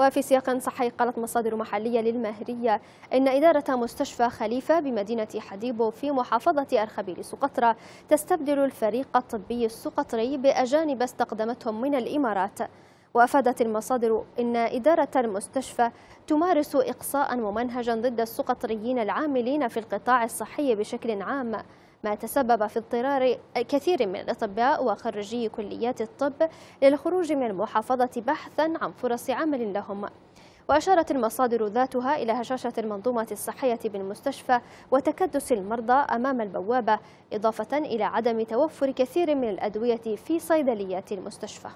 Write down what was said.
وفي سياق صحي قالت مصادر محلية للماهرية إن إدارة مستشفى خليفة بمدينة حديبو في محافظة أرخبيل سقطرى تستبدل الفريق الطبي السقطري بأجانب استقدمتهم من الإمارات وأفادت المصادر إن إدارة المستشفى تمارس إقصاء ممنهجا ضد السقطريين العاملين في القطاع الصحي بشكل عام ما تسبب في اضطرار كثير من الأطباء وخريجي كليات الطب للخروج من المحافظة بحثا عن فرص عمل لهم وأشارت المصادر ذاتها إلى هشاشة المنظومة الصحية بالمستشفى وتكدس المرضى أمام البوابة إضافة إلى عدم توفر كثير من الأدوية في صيدليات المستشفى